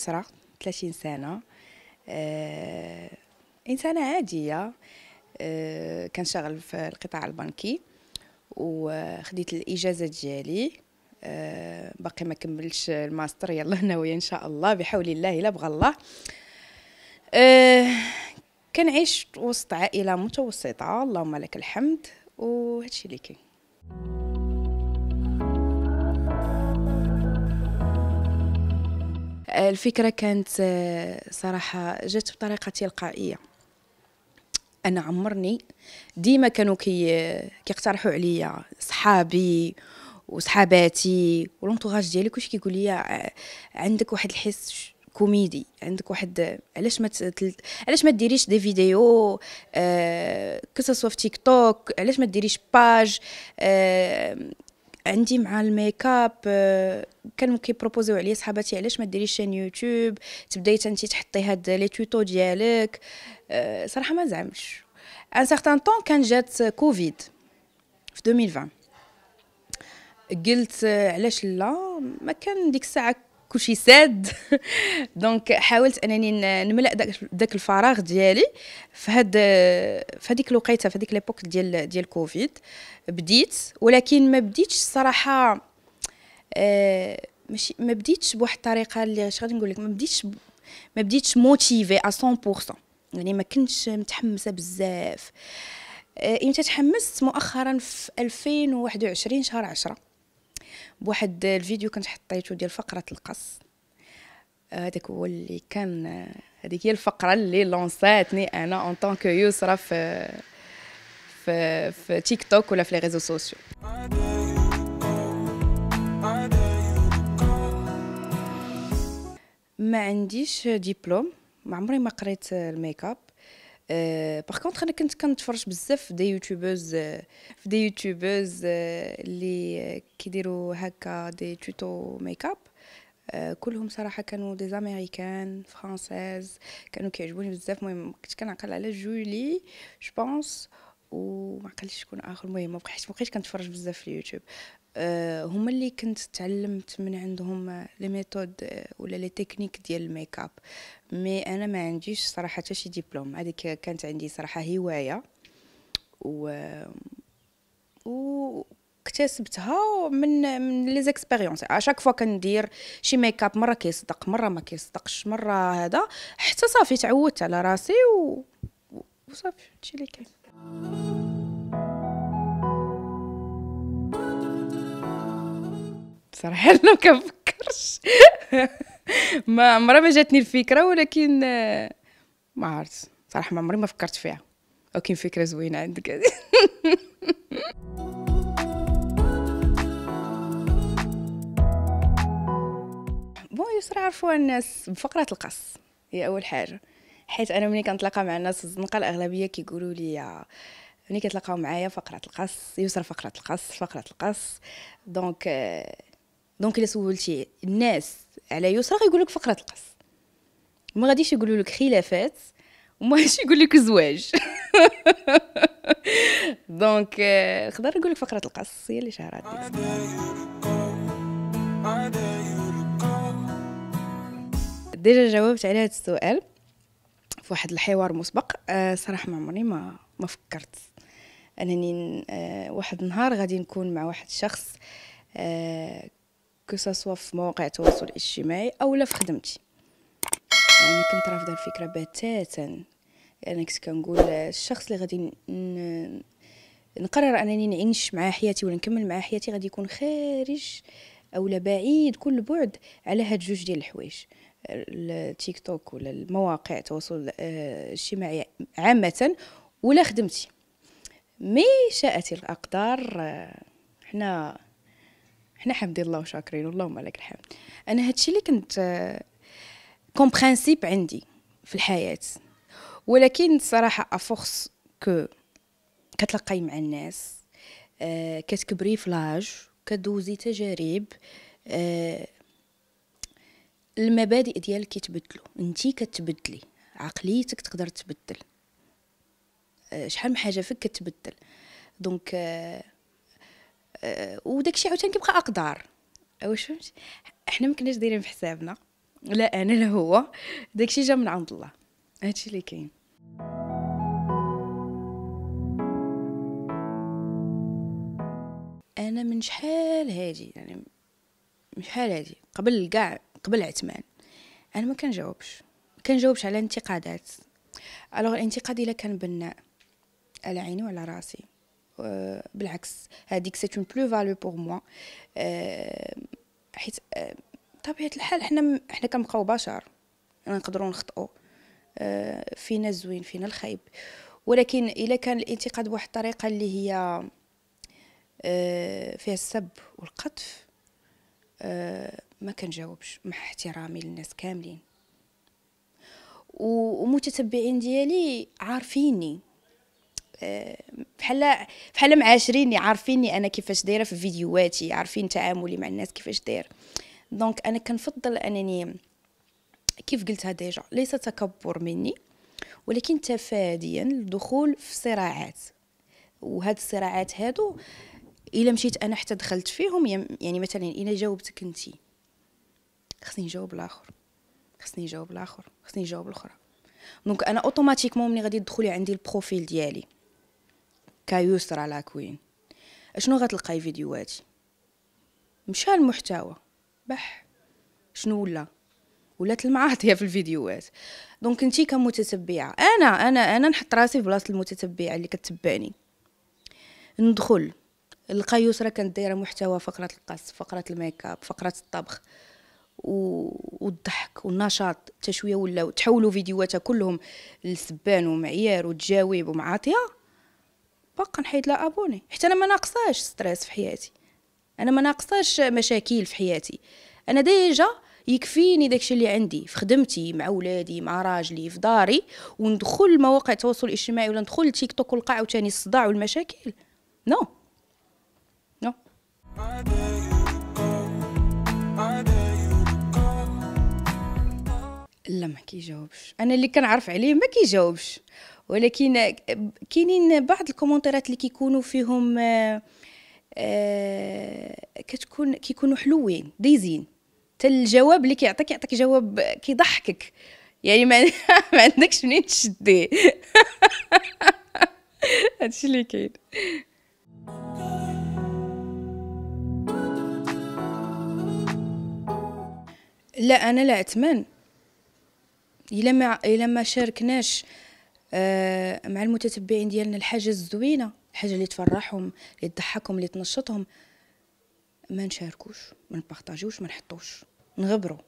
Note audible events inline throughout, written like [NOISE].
يسرى 30 سنة آه إنسانة عادية آه شغل في القطاع البنكي وخديت الإجازة ديالي آه باقي ما كملش الماستر يلا ناوية إن شاء الله بحول الله إلا بغى الله كان آه، كنعيش وسط عائلة متوسطة اللهم لك الحمد وهادشي اللي كاين الفكرة كانت آه، صراحة جات بطريقة تلقائية أنا عمرني ديما كانوا كي كيقترحوا عليا صحابي وصحاباتي ولونتوراج ديالي كلشي كيقول لي آه، عندك واحد الحس كوميدي عندك واحد علاش ما تل... علاش ما ديريش دي فيديو آه... كسوا في تيك توك علاش ما ديريش باج آه... عندي مع الميكاب اب آه، كانوا كيبروبوزيو عليا صحاباتي علاش ما ديريش شان يوتيوب تبداي انت تحطي هاد لي تويتو ديالك آه، صراحه ما زعمش ان سارتان طون كان جات كوفيد في 2020 قلت آه، علاش لا ما كان ديك الساعه كلشي ساد دونك [LAUGHS] حاولت انني نملا داك داك الفراغ ديالي فهاد فهاديك الوقيته فهاديك ليبوك ديال ديال كوفيد بديت ولكن ما بديتش الصراحه آه ماشي ما بديتش بواحد الطريقه اللي اش غادي نقول لك ما بديتش ما بديتش موتيفي 100% يعني ما كنتش متحمسه بزاف آه، امتى تحمست مؤخرا في 2021 شهر 10 بواحد الفيديو كنت حطيته ديال فقره القص آه، هذاك هو اللي كان آه، هذيك هي الفقره اللي لونساتني انا اون طون كو يسرى في في في تيك توك ولا في لي ريزو سوسيو ما عنديش ديبلوم ما عمري ما قريت الميك اب أه باغ كونطخ انا كنت كنتفرج بزاف في دي يوتيوبوز آه، في دي يوتيوبوز آه، اللي آه، كيديروا هكا دي توتو ميك اب أه كلهم صراحة كانوا دي زاميريكان فرانسيز كانوا كيعجبوني بزاف المهم كنت كنعقل على جولي جو بونس وما عقلتش شكون اخر المهم ما بقيتش كنتفرج بزاف في اليوتيوب أه هما اللي كنت تعلمت من عندهم لي ميثود آه، ولا لي تكنيك ديال الميك اب مي انا ما عنديش صراحه حتى شي ديبلوم هذيك كانت عندي صراحه هوايه و و اكتسبتها من من لي زيكسبيريونس اشاك فوا كندير شي ميك اب مره كيصدق مره ما كيصدقش مره هذا حتى صافي تعودت على راسي و وصافي هادشي اللي كاين بصراحة أنا [LAUGHS] ما كنفكرش ما عمرها ما جاتني الفكرة ولكن آه، ما عرفت صراحة ما عمري ما فكرت فيها ولكن فكرة زوينة عندك [LAUGHS] بون يسرى عرفوها الناس بفقرة القص هي أول حاجة حيت انا ملي كنتلاقى مع الناس في الزنقه الاغلبيه كيقولوا لي ملي كيتلاقاو معايا فقره القص يسر فقره القص فقره القص دونك دونك الا سولتي الناس على يسرى غيقول لك فقره القص ما غاديش يقولوا لك خلافات وما غاديش يقول لك زواج [LAUGHS] دونك نقدر نقول لك فقره القص هي اللي شهرات ديجا جاوبت على هذا السؤال في واحد الحوار مسبق أه صراحه ما عمري ما ما فكرت انني أه واحد النهار غادي نكون مع واحد الشخص أه كو سوا في مواقع التواصل الاجتماعي او لا في خدمتي يعني كنت رافضه الفكره بتاتا انا يعني كنت كنقول الشخص اللي غادي نقرر انني نعيش مع حياتي ولا نكمل مع حياتي غادي يكون خارج او لا بعيد كل بعد على هاد جوج ديال الحوايج التيك توك ولا المواقع التواصل آه، الاجتماعي عامه ولا خدمتي مي شاءت الاقدار آه، حنا حنا حمد الله وشاكرين اللهم لك الحمد انا هادشي اللي كنت آه، كون برانسيب عندي في الحياه ولكن الصراحه افورس كو كتلقاي مع الناس كتكبري في لاج كدوزي تجارب المبادئ ديالك كيتبدلوا انتي كتبدلي عقليتك تقدر تبدل آه، شحال من حاجه فيك كتبدل دونك آه آه وداكشي عاوتاني كيبقى اقدار واش فهمتي احنا ما كناش دايرين في حسابنا لا انا لا هو داكشي جا من عند الله هادشي اللي كاين انا من شحال هادي يعني من شحال هادي قبل كاع قبل عثمان انا ما كنجاوبش كنجاوبش على انتقادات الوغ الانتقاد الا كان بناء على عيني وعلى راسي بالعكس هذيك سي اون بلو فالو بور موا حيت آه، طبيعه الحال حنا حنا كنبقاو بشر نقدروا نخطئوا آه، فينا الزوين فينا الخايب ولكن الا كان الانتقاد بواحد الطريقه اللي هي آه، فيها السب والقطف ما كنجاوبش مع احترامي للناس كاملين ومتتبعين ديالي عارفيني آه، بحال بحال معاشريني عارفيني انا كيفاش دايره في فيديوهاتي عارفين تعاملي مع الناس كيفاش داير دونك انا كنفضل انني كيف قلتها ديجا ليس تكبر مني ولكن تفاديا للدخول في صراعات وهاد الصراعات هادو الا مشيت انا حتى دخلت فيهم يعني مثلا الا جاوبتك انتي خصني نجاوب الاخر خصني نجاوب الاخر خصني نجاوب الاخرى دونك انا اوتوماتيكمون ملي غادي تدخلي عندي البروفيل ديالي كيوسر على كوين اشنو غتلقاي فيديوهاتي مشى المحتوى بح شنو ولا ولات المعاطيه في الفيديوهات دونك انت كمتتبعه انا انا انا نحط راسي في بلاصه المتتبعه اللي كتبعني ندخل نلقى يسرى كانت دايره محتوى فقره القص فقره الميكاب فقره الطبخ والضحك والنشاط حتى شويه ولاو تحولوا فيديوهاتها كلهم لسبان ومعيار وتجاويب ومعاطيه باقا نحيد لا ابوني حتى انا ما ناقصاش ستريس في حياتي انا ما ناقصاش مشاكل في حياتي انا ديجا يكفيني داكشي اللي عندي في خدمتي مع ولادي مع راجلي في داري وندخل مواقع التواصل الاجتماعي ولا ندخل تيك توك ولقى عاوتاني الصداع والمشاكل نو no. نو no. لا ما كيجاوبش انا اللي كنعرف عليه ما كيجاوبش ولكن كاينين بعض الكومونتيرات اللي كيكونوا فيهم آه، آه، كتكون كيكونوا حلوين دايزين حتى الجواب اللي كيعطيك يعطيك جواب كيضحكك يعني ما, [LAUGHS] ما عندكش منين تشديه [LAUGHS] هادشي اللي كاين لا انا لا اتمنى الا ما الا ما شاركناش آه، مع المتتبعين ديالنا الحاجه الزوينه الحاجه اللي تفرحهم اللي تضحكهم اللي تنشطهم ما نشاركوش ما نبارطاجيوش ما نحطوش نغبروا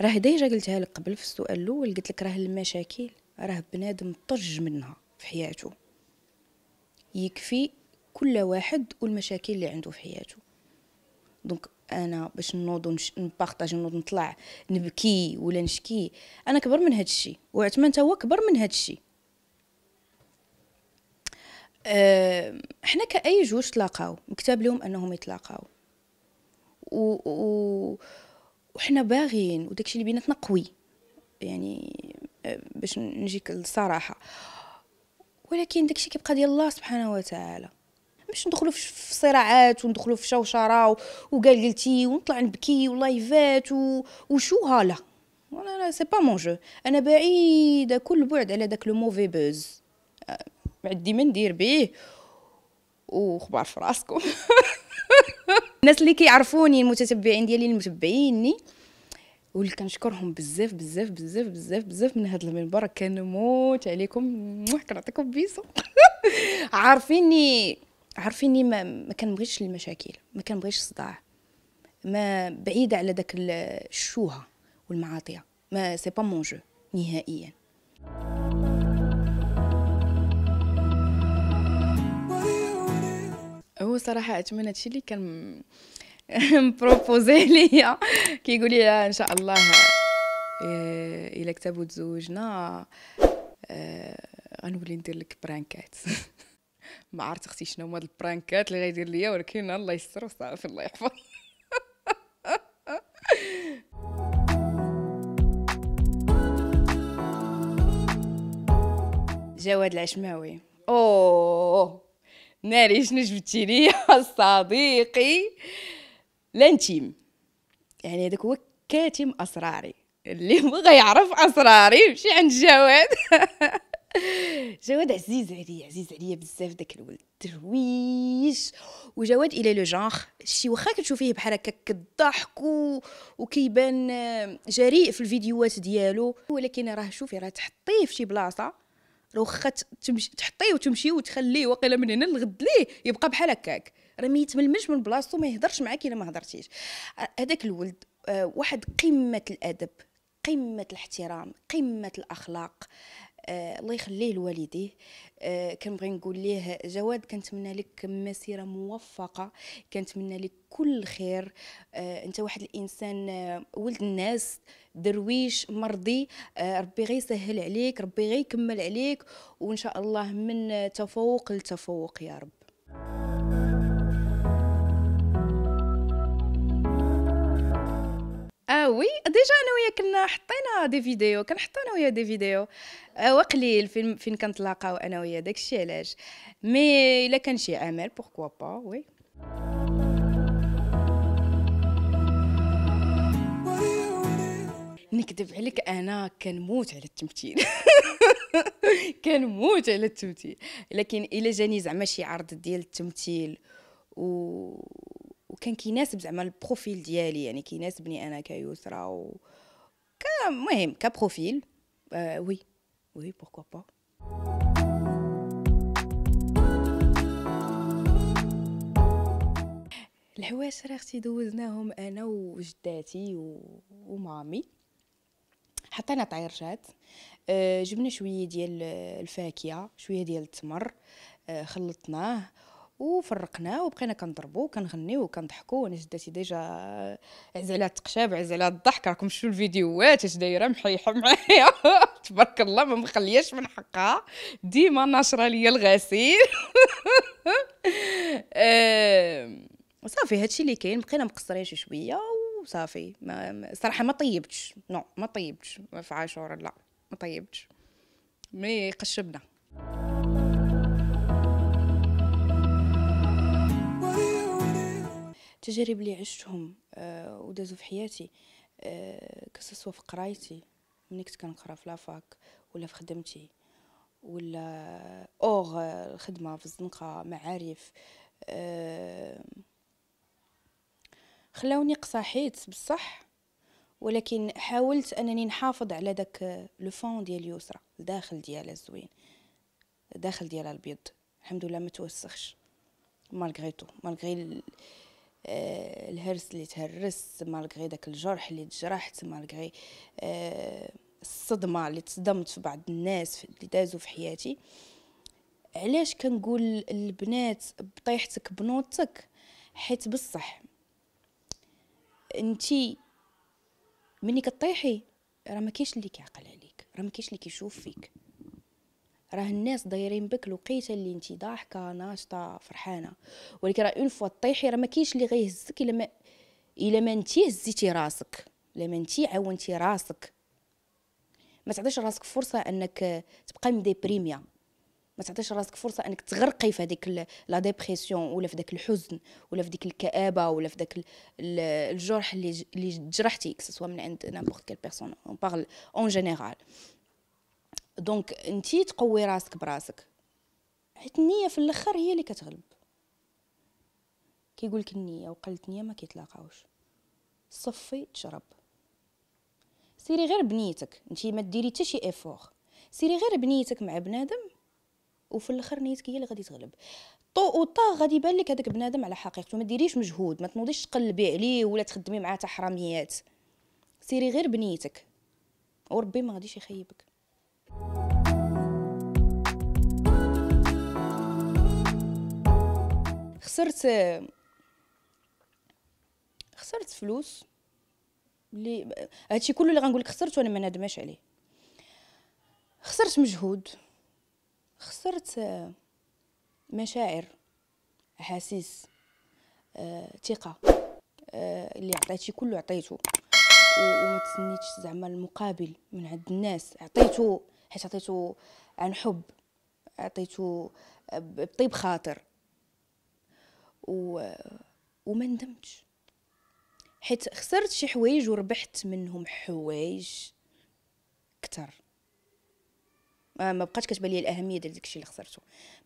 راه ديجا قلتها لك قبل في السؤال الاول قلت لك راه المشاكل راه بنادم طج منها في حياته يكفي كل واحد والمشاكل اللي عنده في حياته دونك انا باش نوض ونبارطاجي نوض نطلع نبكي ولا نشكي انا كبر من هذا الشيء وعثمان هو كبر من هذا الشيء آه، حنا كاي جوج تلاقاو مكتاب لهم انهم يتلاقاو و, و... وحنا باغيين وداكشي اللي بيناتنا قوي يعني آه، باش نجيك الصراحه ولكن داكشي كيبقى ديال الله سبحانه وتعالى باش ندخلوا في صراعات وندخلوا في شوشره وقال قلتي ونطلع نبكي ولايفات وشوها لا انا سي با مون جو انا بعيده كل بعد على داك لو موفي بوز معدي ما ندير بيه وخبار في راسكم [LAUGHS] الناس اللي كيعرفوني المتتبعين ديالي المتبعيني واللي كنشكرهم بزاف بزاف بزاف بزاف بزاف من هذا المنبر كنموت عليكم [LAUGHS] كنعطيكم بيسو [LAUGHS] عارفيني عارفيني ما, ما كنبغيش المشاكل ما كنبغيش الصداع ما بعيده على داك الشوهه والمعاطيه ما سي با مون جو نهائيا هو صراحه اتمنى هادشي اللي كان [LAUGHS] مبروبوزي ليا كيقول لي ان شاء الله إيه، الا كتبوا تزوجنا آه، غنولي ندير لك برانكات [LAUGHS] ما عرفت اختي شنو هما البرانكات اللي غيدير ليا ولكن الله يستر وصافي الله يحفظ [LAUGHS] جواد العشماوي اوه ناري شنو جبتي ليا صديقي لانتيم يعني هذاك هو كاتم اسراري اللي بغى يعرف اسراري يمشي عند جواد [LAUGHS] [LAUGHS] جواد عزيز عليا عزيز عليا بزاف داك الولد درويش وجواد الى لو جونغ شي واخا كتشوفيه بحال هكا كضحك وكيبان آه، جريء في الفيديوهات ديالو ولكن راه شوفي راه تحطيه في شي بلاصه راه واخا تمشي تحطيه وتمشي وتخليه واقيلا من هنا لغد ليه يبقى بحال هكاك راه ما يتململش من بلاصتو ما يهضرش معاك الا ما هضرتيش آه، هذاك الولد آه، واحد قمه الادب قمه الاحترام قمه الاخلاق آه، الله يخليه لوالديه آه، كنبغي نقول ليه جواد كنتمنى لك مسيره موفقه كنتمنى لك كل خير آه، انت واحد الانسان ولد الناس درويش مرضي ربي غيسهل عليك ربي غيكمل عليك وان شاء الله من تفوق لتفوق يا رب وي ديجا انا وياه كنا حطينا دي فيديو كنحطو انا ويا دي فيديو أه، وقليل فين فين كنتلاقاو انا ويا داكشي علاش مي الا كان شي عمل بوركوا با وي نكذب عليك انا كنموت على التمثيل [LAUGHS] كنموت على التمثيل لكن الا جاني زعما شي عرض ديال التمثيل و وكان كيناسب زعما البروفيل ديالي يعني كيناسبني انا كيسرى و كمهم كبروفيل آه وي وي بوركوا با الحوايج راه اختي دوزناهم انا وجداتي و... ومامي حطينا طيرجات آه، جبنا شويه ديال الفاكهه شويه ديال التمر آه، خلطناه وفرقنا وبقينا كنضربوا وكنغنيو وكنضحكوا وانا جداتي ديجا عز على التقشاب عز على الضحك راكم شفتوا الفيديوهات اش دايره محيحه معايا [LAUGHS] تبارك الله ما مخلياش من حقها ديما ناشره ليا الغسيل [LAUGHS] وصافي هادشي اللي كاين بقينا مقصرين شي شويه وصافي ما صراحه ما طيبتش نو ما طيبتش في عاشور لا ما طيبتش مي قشبنا التجارب اللي عشتهم آه، ودازوا في حياتي كسسوا آه، في قرايتي ملي كنت كنقرا في لافاك ولا في خدمتي ولا اوغ الخدمه في الزنقه معارف آه، خلاوني قصاحيت بصح ولكن حاولت انني نحافظ على داك لو فون ديال اليسرى الداخل ديالها الزوين الداخل ديالها البيض الحمد لله ما توسخش مالغري تو مالغري آه، الهرس اللي تهرس مالغري داك الجرح اللي تجرحت مالغري آه، الصدمه اللي تصدمت في بعض الناس اللي دازوا في حياتي علاش كنقول البنات بطيحتك بنوتك حيت بصح انتي مني كطيحي راه ما كاينش اللي كيعقل عليك راه ما كاينش اللي كيشوف فيك راه الناس دايرين بك الوقيته اللي انت ضاحكه ناشطه فرحانه ولكن راه اون فوا طيحي راه ما كاينش اللي غيهزك الا ما الا ما انت هزيتي راسك الا ما انت عاونتي راسك ما تعطيش راسك فرصه انك تبقى مديبريميا ما تعطيش راسك فرصه انك تغرقي في هذيك لا ديبرسيون ولا في ذاك الحزن ولا في ديك الكابه ولا في ذاك الجرح اللي اللي جرحتي سواء من عند نابورت كيل بيرسون اون بارل اون جينيرال دونك انت تقوي راسك براسك حيت النيه في الاخر هي اللي كتغلب كيقول لك النيه وقلت نيه ما كيتلاقاوش صفي تشرب سيري غير بنيتك انت ما ديري حتى شي افور سيري غير بنيتك مع بنادم وفي الاخر نيتك هي اللي غادي تغلب طو وطا غادي يبان لك هذاك بنادم على حقيقته ما ديريش مجهود ما تنوضيش تقلبي عليه ولا تخدمي معاه حراميات سيري غير بنيتك وربي ما غاديش يخيبك خسرت خسرت فلوس اللي هادشي كله اللي غنقول لك خسرت وانا ما ندمش عليه خسرت مجهود خسرت آه، مشاعر احاسيس أه، ثقه أه، اللي عطيتي كله عطيته وما تسنيتش زعما المقابل من عند الناس عطيته حيت عطيتو عن حب عطيتو بطيب خاطر و... وما ندمتش حيت خسرت شي حوايج وربحت منهم حوايج كتر ما بقاش كتبان لي الاهميه ديال داكشي اللي خسرته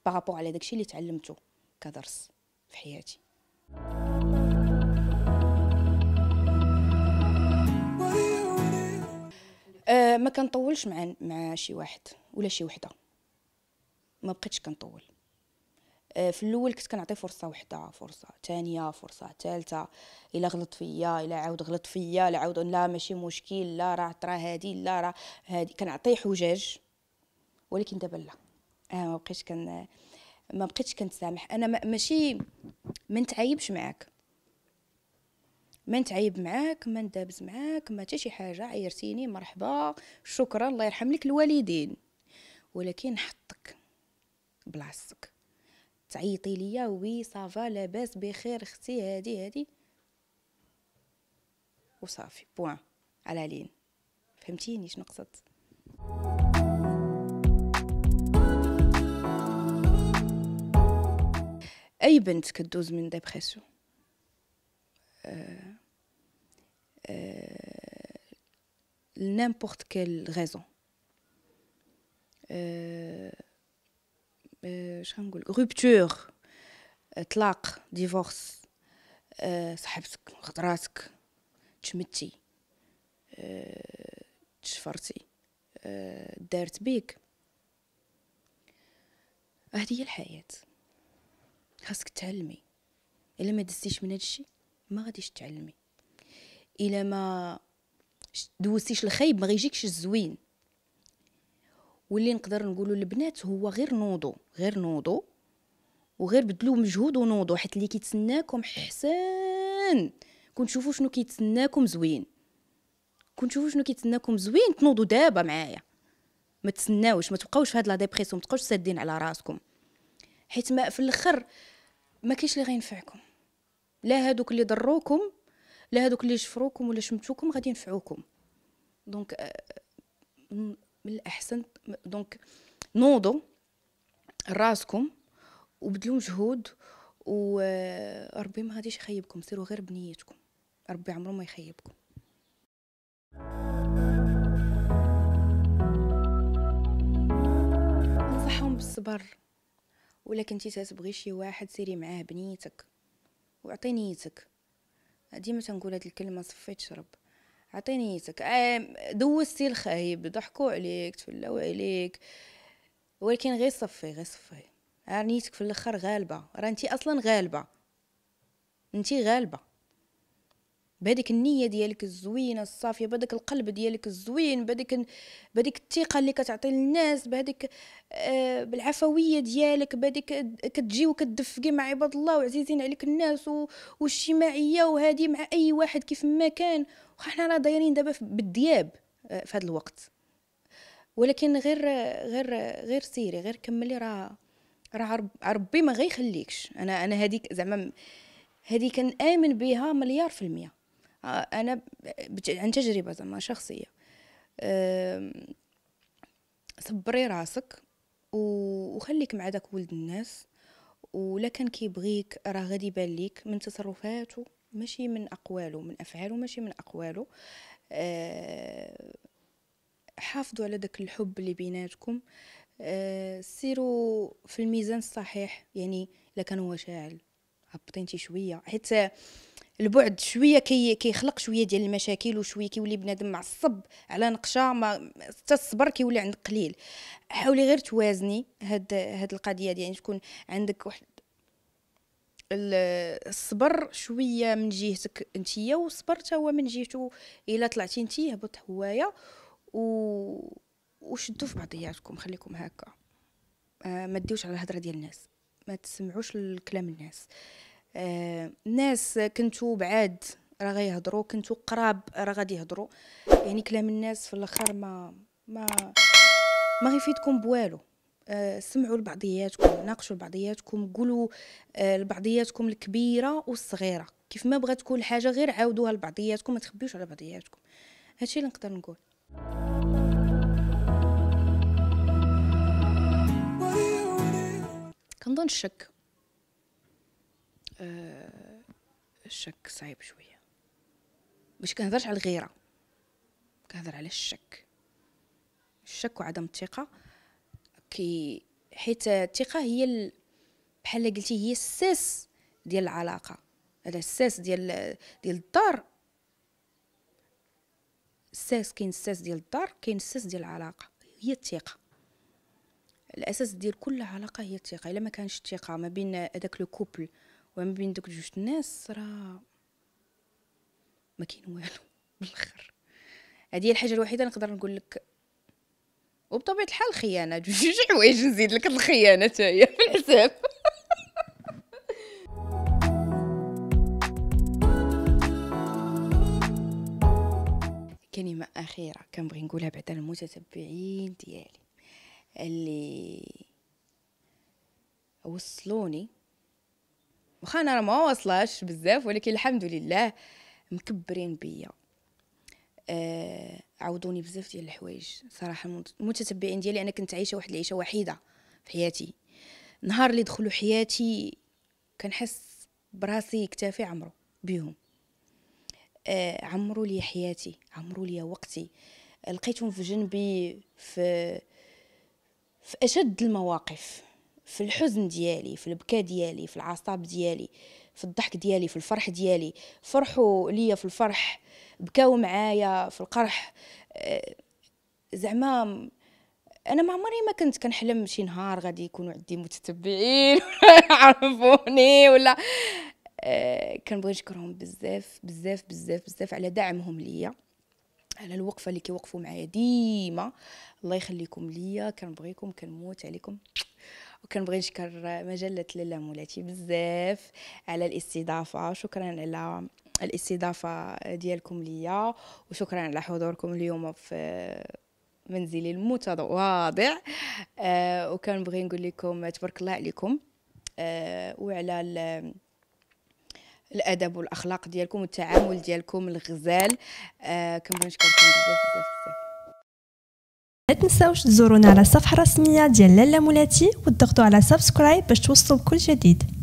بارابور على داكشي اللي تعلمته كدرس في حياتي أه ما كنطولش مع مع شي واحد ولا شي وحده ما بقيتش كنطول أه في الاول كنت كنعطي فرصه وحده فرصه ثانيه فرصه ثالثه الا غلط فيا الا عاود غلط فيا لا عاود لا ماشي مشكل لا راه ترى هادي لا راه هادي كنعطي حجج ولكن دابا لا آه ما بقيتش كن ما بقيتش كنتسامح انا ماشي ما نتعايبش معاك ما نتعيب معاك ما ندابز معاك ما حتى شي حاجه عيرتيني مرحبا شكرا الله يرحم لك الوالدين ولكن حطك بلاصتك تعيطي ليا وي صافا لاباس بخير اختي هادي هادي وصافي بوان على لين فهمتيني شنو قصدت اي بنت كدوز من ديبريسيون أه لنامبورت كيل غيزون اش غنقول روبتور طلاق ديفورس صاحبتك خضراتك تشمتي آه، تشفرتي آه، دارت بيك هذه هي الحياه خاصك تعلمي الا ما دستيش من هادشي ما غاديش تعلمي الا ما دوزتيش الخايب ما غيجيكش الزوين واللي نقدر نقوله للبنات هو غير نوضو غير نوضو وغير بدلو مجهود ونوضو حيت اللي كيتسناكم حسن كنشوفوا شنو كيتسناكم زوين كون كنشوفوا شنو كيتسناكم زوين تنوضوا دابا معايا ما تسناوش ما تبقاوش في هاد لا ديبريسيون ما تبقاوش سادين على راسكم حيت ما في الاخر ما كاينش اللي غينفعكم لا هادوك اللي ضروكم لا هذوك اللي شفروكم ولا شمتوكم غادي ينفعوكم دونك euh, من الاحسن دونك نوضوا راسكم وبدلوا مجهود وربي آه، ما غاديش يخيبكم سيروا غير بنيتكم ربي عمره ما يخيبكم نصحهم بالصبر ولا كنتي تتبغي شي واحد سيري معاه بنيتك وعطي نيتك ديما تنقول هاد الكلمه صفي تشرب عطيني نيتك آه، دوزتي الخايب ضحكوا عليك تفلاو عليك ولكن غير صفي غير صفي نيتك في الاخر غالبه راه انت اصلا غالبه انت غالبه بهذيك النيه ديالك الزوينه الصافيه بهذاك القلب ديالك الزوين بهذيك بهذيك الثقه اللي كتعطي للناس بهذيك آه بالعفويه ديالك بهذيك كتجي وكتدفقي مع عباد الله وعزيزين عليك الناس والاجتماعيه وهذه مع اي واحد كيف ما كان واخا حنا راه دايرين دابا بالدياب آه، في هذا الوقت ولكن غير غير غير سيري غير كملي راه راه ربي ما غيخليكش انا انا هذيك زعما هذه كنامن بها مليار في الميه آه، أنا عن تجربة زعما شخصية صبري راسك وخليك مع داك ولد الناس ولا كان كيبغيك راه غادي يبان ليك من تصرفاته ماشي من اقواله من افعاله ماشي من اقواله أه حافظوا على داك الحب اللي بيناتكم أه سيروا في الميزان الصحيح يعني لكان كان هو شاعل هبطين شي شويه حيت البعد شويه كي كيخلق شويه ديال المشاكل وشويه كيولي بنادم معصب على نقشه ما حتى الصبر كيولي عندك قليل حاولي غير توازني هاد هاد القضيه ديال يعني تكون عندك واحد الصبر شويه من جهتك انتيا والصبر حتى هو من جهته الا طلعتي انتي هبط هوايا و وشدوا في بعضياتكم خليكم هكا آه ما ديوش على الهضره ديال الناس ما تسمعوش الكلام الناس آه، ناس كنتو بعاد راه غيهضروا كنتو قراب راه غادي يهضروا يعني كلام الناس في الاخر ما ما ما غيفيدكم بوالو آه، سمعوا لبعضياتكم ناقشوا لبعضياتكم قولوا آه، لبعضياتكم الكبيره والصغيره كيف ما بغات تكون الحاجه غير عاودوها لبعضياتكم ما تخبيوش على بعضياتكم هادشي اللي نقدر نقول كنظن الشك آه، الشك صعيب شويه مش كنهضرش على الغيره كنهضر على الشك الشك وعدم الثقه كي حيت الثقه هي ال... بحال قلتي هي الساس ديال العلاقه هذا الساس ديال ديال الدار الساس كاين الساس ديال الدار كاين الساس ديال العلاقه هي الثقه الاساس ديال كل علاقه هي الثقه الا ما كانش الثقه ما بين هذاك لو كوبل وما بين دوك جوج الناس راه ما كاين والو [LAUGHS] بالاخر هذه هي الحاجه الوحيده نقدر نقول لك وبطبيعه الحال الخيانه [LAUGHS] جوج حوايج نزيد لك الخيانه حتى هي في الحساب [LAUGHS] كلمة أخيرة كنبغي نقولها بعدا للمتتبعين ديالي اللي وصلوني واخا انا ما وصلاش بزاف ولكن الحمد لله مكبرين بيا آه عودوني بزاف ديال الحوايج صراحه المتتبعين ديالي انا كنت عايشه واحد العيشه وحيده في حياتي نهار اللي دخلوا حياتي كنحس براسي اكتفي عمرو بيهم آه عمرو لي حياتي عمرو لي وقتي لقيتهم في جنبي في في اشد المواقف في الحزن ديالي في البكاء ديالي في العصاب ديالي في الضحك ديالي في الفرح ديالي فرحوا ليا في الفرح بكاو معايا في القرح آه، زعما انا ما عمري ما كنت كنحلم شي نهار غادي يكونوا عندي متتبعين [LAUGHS] عرفوني ولا آه، كنبغي نشكرهم بزاف بزاف بزاف بزاف على دعمهم ليا على الوقفه اللي كيوقفوا معايا ديما الله يخليكم ليا كنبغيكم كنموت عليكم وكنبغي نشكر مجله لاله مولاتي بزاف على الاستضافه شكرا على الاستضافه ديالكم ليا وشكرا على حضوركم اليوم في منزلي المتواضع آه وكنبغي نقول لكم تبارك الله عليكم آه وعلى الادب والاخلاق ديالكم والتعامل ديالكم الغزال آه كنبغي نشكركم بزاف بزاف بزاف تنساوش تزورونا على الصفحه الرسميه ديال لالا مولاتي وتضغطوا على سبسكرايب باش توصلوا بكل جديد